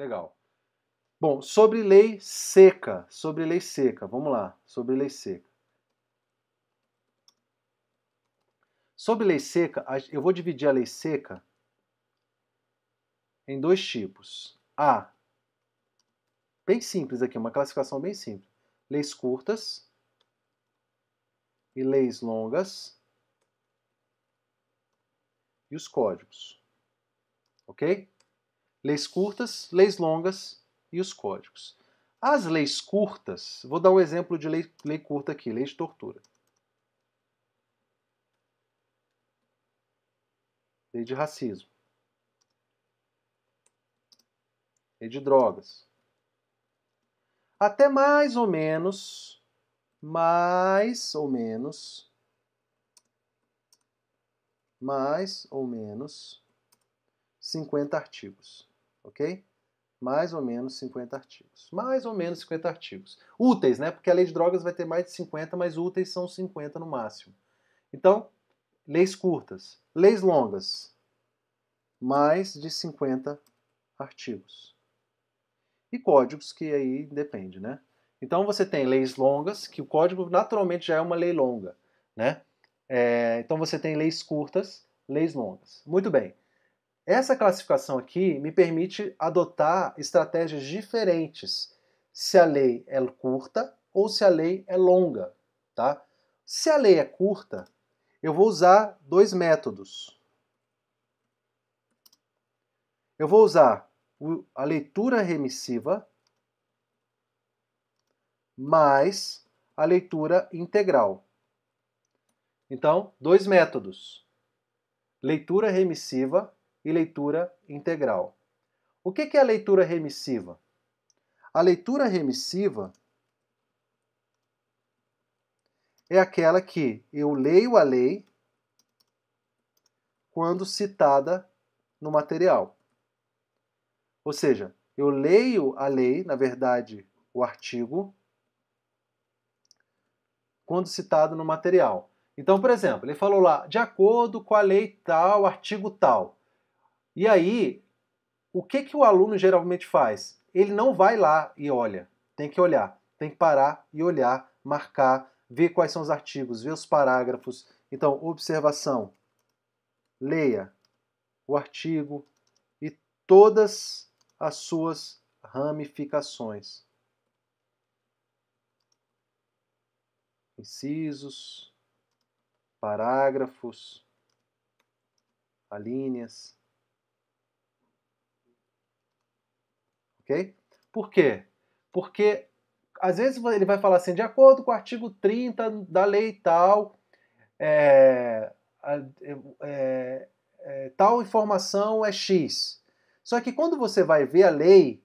Legal. Bom, sobre lei seca, sobre lei seca, vamos lá, sobre lei seca. Sobre lei seca, eu vou dividir a lei seca em dois tipos. A, bem simples aqui, uma classificação bem simples. Leis curtas e leis longas e os códigos. Ok? leis curtas, leis longas e os códigos. As leis curtas, vou dar um exemplo de lei, lei curta aqui, lei de tortura. Lei de racismo. Lei de drogas. Até mais ou menos, mais ou menos, mais ou menos 50 artigos ok? Mais ou menos 50 artigos. Mais ou menos 50 artigos. Úteis, né? Porque a lei de drogas vai ter mais de 50, mas úteis são 50 no máximo. Então, leis curtas. Leis longas. Mais de 50 artigos. E códigos, que aí depende, né? Então você tem leis longas, que o código naturalmente já é uma lei longa, né? É, então você tem leis curtas, leis longas. Muito bem. Essa classificação aqui me permite adotar estratégias diferentes se a lei é curta ou se a lei é longa. Tá? Se a lei é curta, eu vou usar dois métodos. Eu vou usar a leitura remissiva mais a leitura integral. Então, dois métodos. Leitura remissiva e leitura integral. O que é a leitura remissiva? A leitura remissiva é aquela que eu leio a lei quando citada no material. Ou seja, eu leio a lei, na verdade, o artigo, quando citado no material. Então, por exemplo, ele falou lá, de acordo com a lei tal, artigo tal. E aí, o que, que o aluno geralmente faz? Ele não vai lá e olha. Tem que olhar. Tem que parar e olhar, marcar, ver quais são os artigos, ver os parágrafos. Então, observação. Leia o artigo e todas as suas ramificações. Incisos, parágrafos, alíneas. ok? Por quê? Porque às vezes ele vai falar assim, de acordo com o artigo 30 da lei tal, é, é, é, é, tal informação é X. Só que quando você vai ver a lei,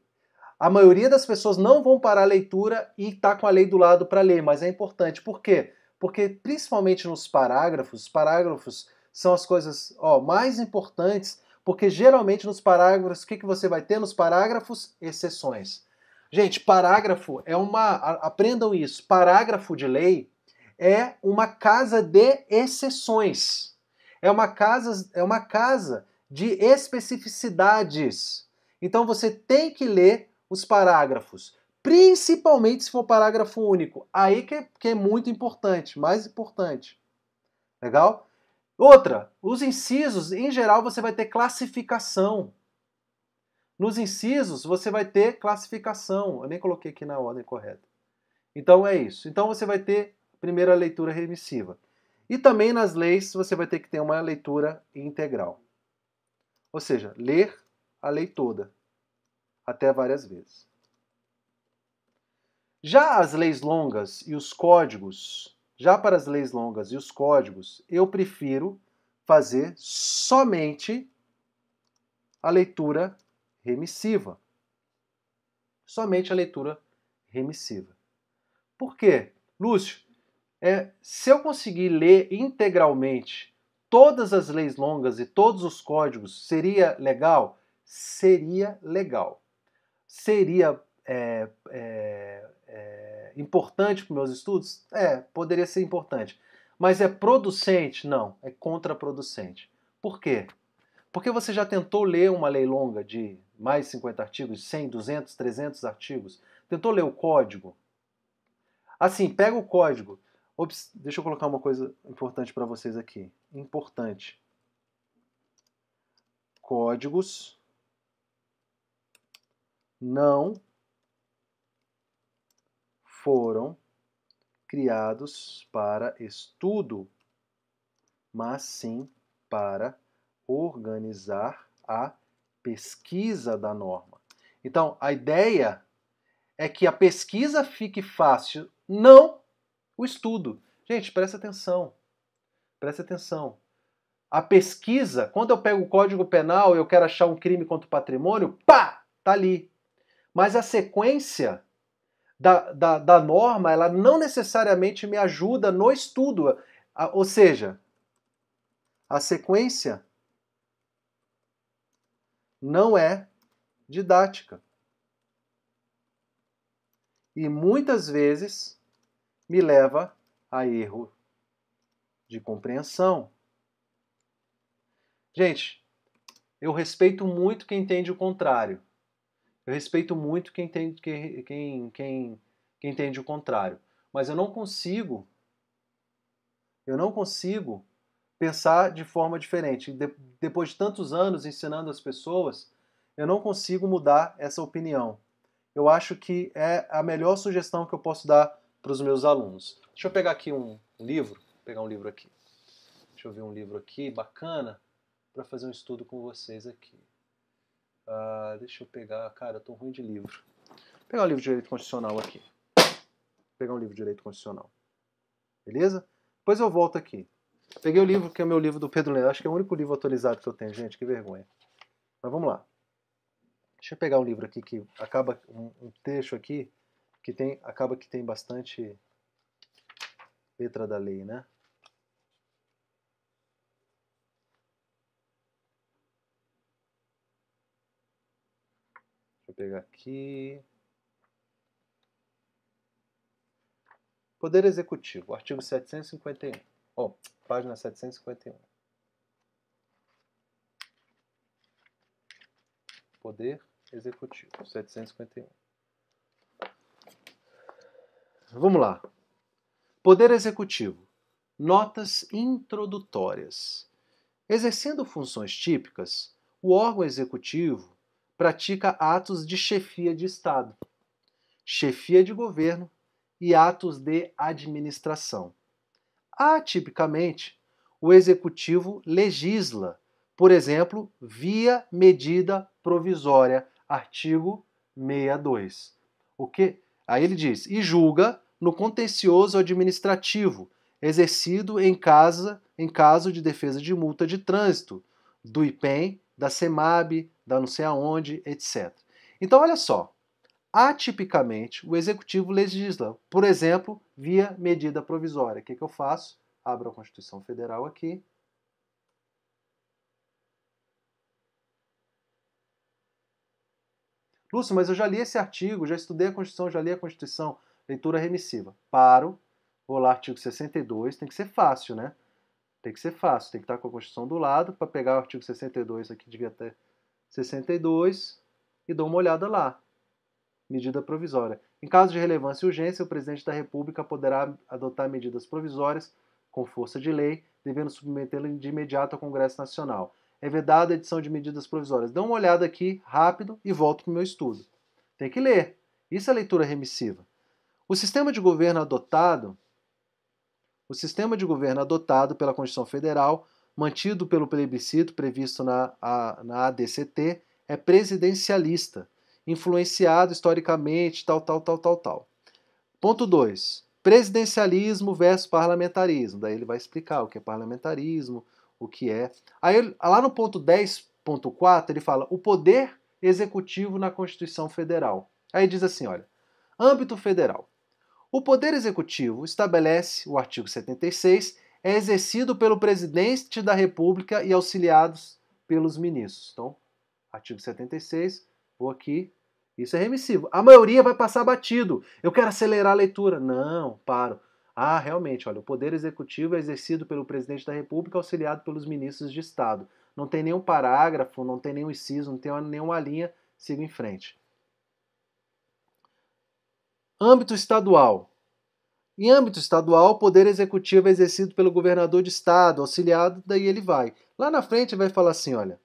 a maioria das pessoas não vão parar a leitura e tá com a lei do lado para ler, mas é importante. Por quê? Porque principalmente nos parágrafos, parágrafos são as coisas ó, mais importantes porque geralmente nos parágrafos, o que, que você vai ter nos parágrafos? Exceções. Gente, parágrafo é uma. Aprendam isso. Parágrafo de lei é uma casa de exceções. É uma casa, é uma casa de especificidades. Então você tem que ler os parágrafos, principalmente se for parágrafo único. Aí que é, que é muito importante, mais importante. Legal? Outra, os incisos, em geral, você vai ter classificação. Nos incisos, você vai ter classificação. Eu nem coloquei aqui na ordem correta. Então é isso. Então você vai ter primeira leitura remissiva. E também nas leis você vai ter que ter uma leitura integral. Ou seja, ler a lei toda, até várias vezes. Já as leis longas e os códigos já para as leis longas e os códigos, eu prefiro fazer somente a leitura remissiva. Somente a leitura remissiva. Por quê? Lúcio, é, se eu conseguir ler integralmente todas as leis longas e todos os códigos, seria legal? Seria legal. Seria é, é, importante para meus estudos? É, poderia ser importante. Mas é producente? Não, é contraproducente. Por quê? Porque você já tentou ler uma lei longa de mais 50 artigos, 100, 200, 300 artigos? Tentou ler o código? Assim, pega o código. Ops, deixa eu colocar uma coisa importante para vocês aqui. Importante. Códigos não foram criados para estudo, mas sim para organizar a pesquisa da norma. Então, a ideia é que a pesquisa fique fácil, não o estudo. Gente, presta atenção. Presta atenção. A pesquisa, quando eu pego o Código Penal, e eu quero achar um crime contra o patrimônio, pá, tá ali. Mas a sequência da, da, da norma, ela não necessariamente me ajuda no estudo. Ou seja, a sequência não é didática. E muitas vezes me leva a erro de compreensão. Gente, eu respeito muito quem entende o contrário. Eu respeito muito quem, tem, quem, quem, quem, entende o contrário. Mas eu não consigo, eu não consigo pensar de forma diferente. De, depois de tantos anos ensinando as pessoas, eu não consigo mudar essa opinião. Eu acho que é a melhor sugestão que eu posso dar para os meus alunos. Deixa eu pegar aqui um livro, vou pegar um livro aqui. Deixa eu ver um livro aqui bacana para fazer um estudo com vocês aqui. Uh, deixa eu pegar, cara, eu tô ruim de livro. Vou pegar um livro de direito constitucional aqui. Vou pegar um livro de direito constitucional. Beleza? Depois eu volto aqui. Peguei o livro que é o meu livro do Pedro Leão. Acho que é o único livro atualizado que eu tenho, gente. Que vergonha. Mas vamos lá. Deixa eu pegar um livro aqui que acaba um, um trecho aqui que tem acaba que tem bastante letra da lei, né? Vou pegar aqui. Poder Executivo, artigo 751. Oh, página 751. Poder Executivo, 751. Vamos lá. Poder Executivo. Notas introdutórias. Exercendo funções típicas, o órgão executivo pratica atos de chefia de Estado, chefia de governo e atos de administração. Atipicamente, o executivo legisla, por exemplo, via medida provisória, artigo 62. O que? Aí ele diz: e julga no contencioso administrativo exercido em casa em caso de defesa de multa de trânsito do IPEM, da SEMAB, da não sei aonde, etc. Então, olha só. Atipicamente, o executivo legisla, por exemplo, via medida provisória. O que, que eu faço? Abro a Constituição Federal aqui. Lúcio, mas eu já li esse artigo, já estudei a Constituição, já li a Constituição. Leitura remissiva. Paro, vou lá, artigo 62, tem que ser fácil, né? Tem que ser fácil, tem que estar com a Constituição do lado para pegar o artigo 62 aqui, devia ter 62 e dou uma olhada lá. Medida provisória. Em caso de relevância e urgência, o presidente da República poderá adotar medidas provisórias com força de lei, devendo submetê-la de imediato ao Congresso Nacional. É vedada a edição de medidas provisórias. Dá uma olhada aqui, rápido, e volto para o meu estudo. Tem que ler. Isso é leitura remissiva. O sistema de governo adotado, o sistema de governo adotado pela Constituição Federal mantido pelo plebiscito previsto na, a, na ADCT, é presidencialista, influenciado historicamente, tal, tal, tal, tal, tal. Ponto 2. Presidencialismo versus parlamentarismo. Daí ele vai explicar o que é parlamentarismo, o que é. Aí, lá no ponto 10.4, ele fala o poder executivo na Constituição Federal. Aí diz assim: olha, âmbito federal. O Poder Executivo estabelece, o artigo 76, é exercido pelo presidente da República e auxiliados pelos ministros. Então, artigo 76, vou aqui. Isso é remissivo. A maioria vai passar batido. Eu quero acelerar a leitura. Não, paro. Ah, realmente, olha, o poder executivo é exercido pelo presidente da República, auxiliado pelos ministros de Estado. Não tem nenhum parágrafo, não tem nenhum inciso, não tem nenhuma linha. siga em frente. Âmbito estadual. Em âmbito estadual, o poder executivo é exercido pelo governador de estado, auxiliado, daí ele vai. Lá na frente vai falar assim, olha,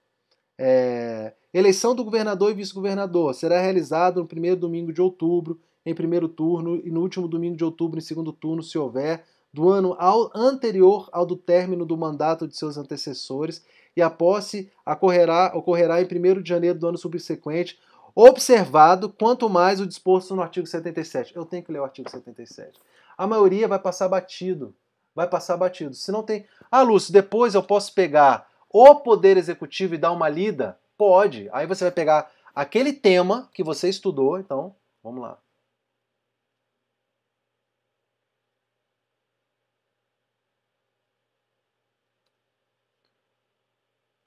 é, eleição do governador e vice-governador será realizada no primeiro domingo de outubro, em primeiro turno, e no último domingo de outubro, em segundo turno, se houver, do ano ao, anterior ao do término do mandato de seus antecessores, e a posse ocorrerá, ocorrerá em primeiro de janeiro do ano subsequente, observado quanto mais o disposto no artigo 77. Eu tenho que ler o artigo 77 a maioria vai passar batido. Vai passar batido. Se não tem. Ah, Lúcio, depois eu posso pegar o Poder Executivo e dar uma lida? Pode. Aí você vai pegar aquele tema que você estudou, então, vamos lá.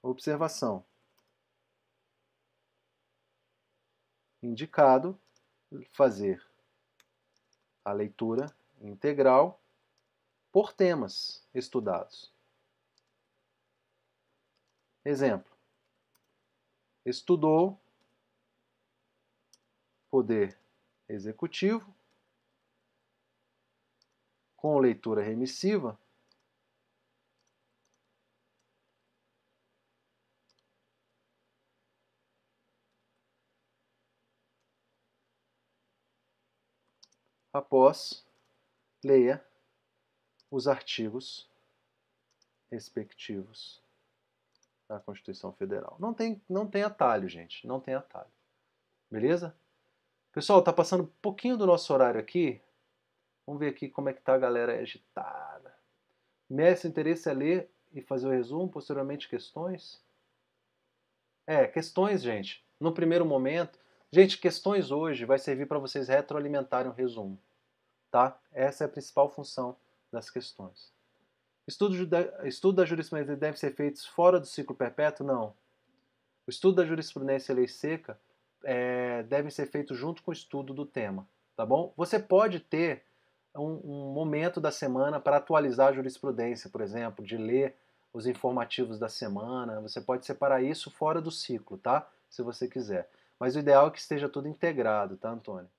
Observação. Indicado fazer a leitura integral por temas estudados. Exemplo: estudou poder executivo com leitura remissiva após leia os artigos respectivos da Constituição Federal. Não tem, não tem atalho, gente, não tem atalho. Beleza? Pessoal, tá passando um pouquinho do nosso horário aqui. Vamos ver aqui como é que tá a galera agitada. Mestre, interesse é ler e fazer o resumo, posteriormente questões? É, questões, gente. No primeiro momento, gente, questões hoje vai servir para vocês retroalimentarem o resumo. Tá? Essa é a principal função das questões. Estudo, estudo da jurisprudência deve ser feito fora do ciclo perpétuo? Não. O estudo da jurisprudência e lei seca é, deve ser feito junto com o estudo do tema, tá bom? Você pode ter um, um momento da semana para atualizar a jurisprudência, por exemplo, de ler os informativos da semana. Você pode separar isso fora do ciclo, tá? Se você quiser. Mas o ideal é que esteja tudo integrado, tá, Antônio?